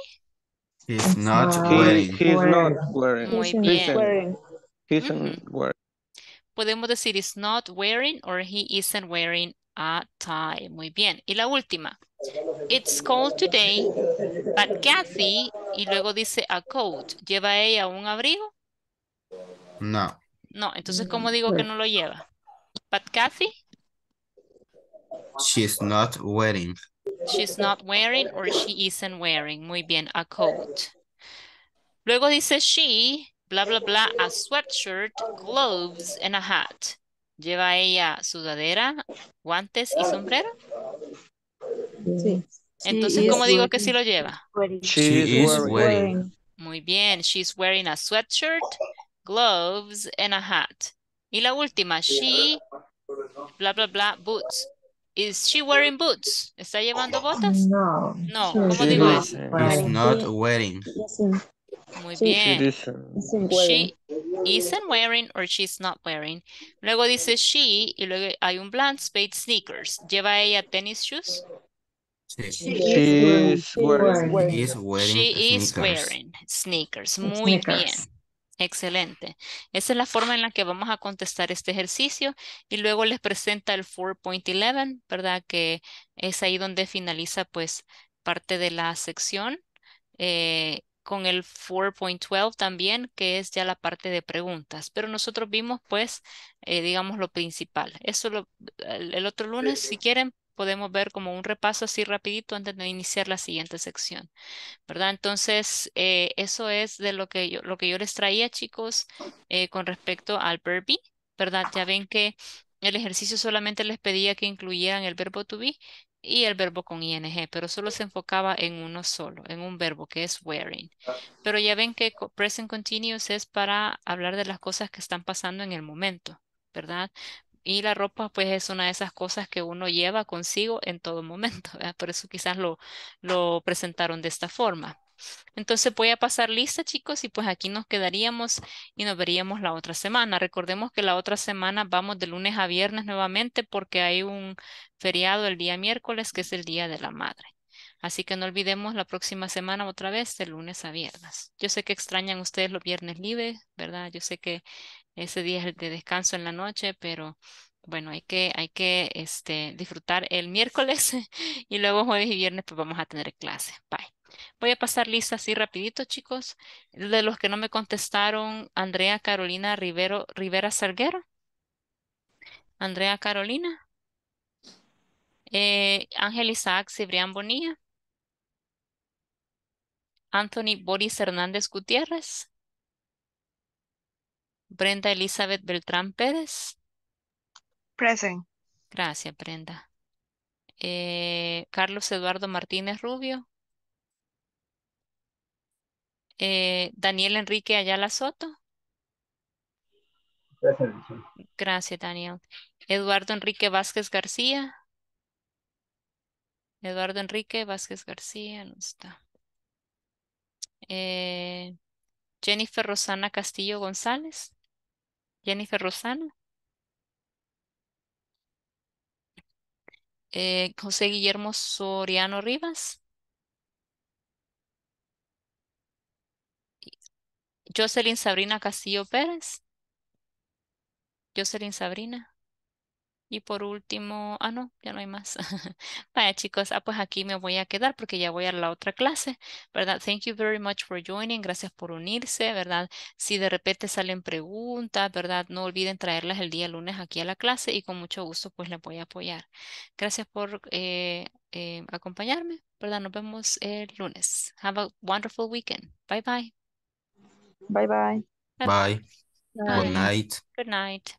Speaker 1: He's not wearing. wearing. Muy bien. He's not wearing.
Speaker 2: Podemos decir is not wearing or he isn't wearing a tie. Muy bien. Y la última. It's cold today, but Kathy, y luego dice a coat, ¿lleva ella un abrigo? No. No, entonces, ¿cómo digo que no lo lleva? But Kathy?
Speaker 1: She's not wearing.
Speaker 2: She's not wearing or she isn't wearing. Muy bien, a coat. Luego dice she, bla, bla, bla, a sweatshirt, gloves, and a hat. ¿Lleva ella sudadera, guantes y sombrero?
Speaker 1: Sí.
Speaker 3: Entonces, ¿cómo digo que sí lo
Speaker 2: lleva? She is wearing. Muy bien. She's wearing a sweatshirt, gloves, and a hat. Y la última, she, bla, bla, bla, boots. Is she wearing boots? ¿Está llevando
Speaker 1: botas? No. No, ¿cómo digo Is not wearing. Muy bien. she
Speaker 2: isn't wearing or she's not wearing. Luego dice she y luego hay un blank space sneakers. ¿Lleva ella tenis shoes?
Speaker 1: Sí. She, is wearing.
Speaker 2: sneakers. Muy bien. Excelente. Esa es la forma en la que vamos a contestar este ejercicio y luego les presenta el 4.11, ¿verdad? Que es ahí donde finaliza pues parte de la sección eh, con el 4.12 también, que es ya la parte de preguntas. Pero nosotros vimos, pues, eh, digamos, lo principal. Eso lo, el, otro lunes, si quieren, podemos ver como un repaso así rapidito antes de iniciar la siguiente sección, ¿verdad? Entonces, eh, eso es de lo que yo, lo que yo les traía, chicos, eh, con respecto al verbi. ¿verdad? Ya ven que el ejercicio solamente les pedía que incluyeran el verbo to be y el verbo con ing, pero solo se enfocaba en uno solo, en un verbo que es wearing. Pero ya ven que present continuous es para hablar de las cosas que están pasando en el momento, ¿verdad? Y la ropa pues es una de esas cosas que uno lleva consigo en todo momento, por eso quizás lo, lo presentaron de esta forma. Entonces voy a pasar lista, chicos, y pues aquí nos quedaríamos y nos veríamos la otra semana. Recordemos que la otra semana vamos de lunes a viernes nuevamente porque hay un feriado el día miércoles que es el Día de la Madre. Así que no olvidemos la próxima semana otra vez de lunes a viernes. Yo sé que extrañan ustedes los viernes libres, ¿verdad? Yo sé que ese día es el de descanso en la noche, pero bueno, hay que, hay que este, disfrutar el miércoles y luego jueves y viernes pues vamos a tener clase. Bye. Voy a pasar lista así rapidito, chicos. De los que no me contestaron, Andrea Carolina Rivero, Rivera Salguero. Andrea Carolina. Eh, Ángel Isaac Cibrián Bonilla. Anthony Boris Hernández Gutiérrez. Brenda Elizabeth Beltrán Pérez. Present. Gracias, Brenda. Eh, Carlos Eduardo Martínez Rubio. Eh, Daniel Enrique Ayala Soto. Gracias, Daniel. Eduardo Enrique Vázquez García. Eduardo Enrique Vázquez García, no está. Eh, Jennifer Rosana Castillo González. Jennifer Rosana. Eh, José Guillermo Soriano Rivas. Jocelyn Sabrina Castillo Pérez. Jocelyn Sabrina. Y por último, ah, no, ya no hay más. Vaya chicos, ah, pues aquí me voy a quedar porque ya voy a la otra clase, ¿verdad? Thank you very much for joining, gracias por unirse, ¿verdad? Si de repente salen preguntas, ¿verdad? No olviden traerlas el día lunes aquí a la clase y con mucho gusto pues les voy a apoyar. Gracias por eh, eh, acompañarme, ¿verdad? Nos vemos el lunes. Have a wonderful weekend. Bye bye. Bye bye. Bye.
Speaker 1: Good night.
Speaker 2: Good night.